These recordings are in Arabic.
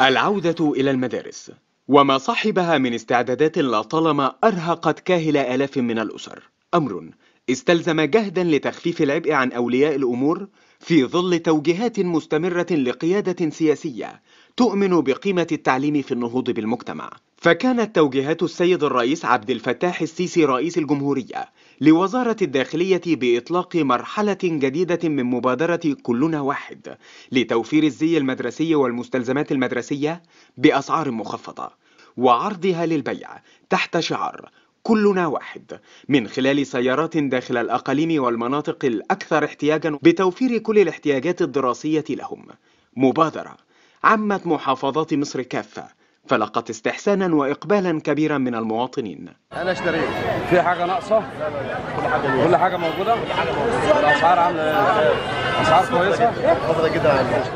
العودة إلى المدارس وما صاحبها من استعدادات لطالما أرهقت كاهل آلاف من الأسر أمر استلزم جهدا لتخفيف العبء عن أولياء الأمور في ظل توجيهات مستمرة لقيادة سياسية تؤمن بقيمة التعليم في النهوض بالمجتمع فكانت توجيهات السيد الرئيس عبد الفتاح السيسي رئيس الجمهورية لوزارة الداخلية بإطلاق مرحلة جديدة من مبادرة كلنا واحد لتوفير الزي المدرسي والمستلزمات المدرسية بأسعار مخفضة وعرضها للبيع تحت شعار كلنا واحد من خلال سيارات داخل الأقاليم والمناطق الأكثر احتياجا بتوفير كل الاحتياجات الدراسية لهم مبادرة عمت محافظات مصر كافة فلقت استحسانا واقبالا كبيرا من المواطنين انا اشتريت في حاجه ناقصه كل حاجه كل حاجه موجوده الاسعار عامله اسعار كويسه جدا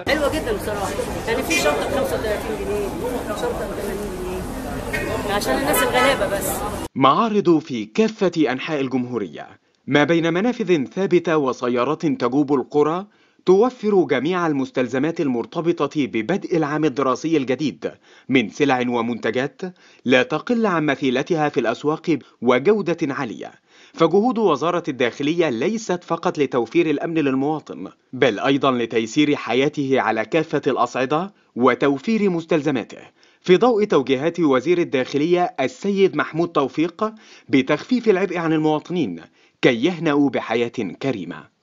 حلوه جدا بصراحه يعني في شنطه ب 35 جنيه شنطه ب 80 جنيه عشان الناس الغلابه بس معارض في كافه انحاء الجمهوريه ما بين منافذ ثابته وسيارات تجوب القرى توفر جميع المستلزمات المرتبطة ببدء العام الدراسي الجديد من سلع ومنتجات لا تقل عن مثيلتها في الأسواق وجودة عالية فجهود وزارة الداخلية ليست فقط لتوفير الأمن للمواطن بل أيضا لتيسير حياته على كافة الأصعدة وتوفير مستلزماته في ضوء توجيهات وزير الداخلية السيد محمود توفيق بتخفيف العبء عن المواطنين كي يهنأوا بحياة كريمة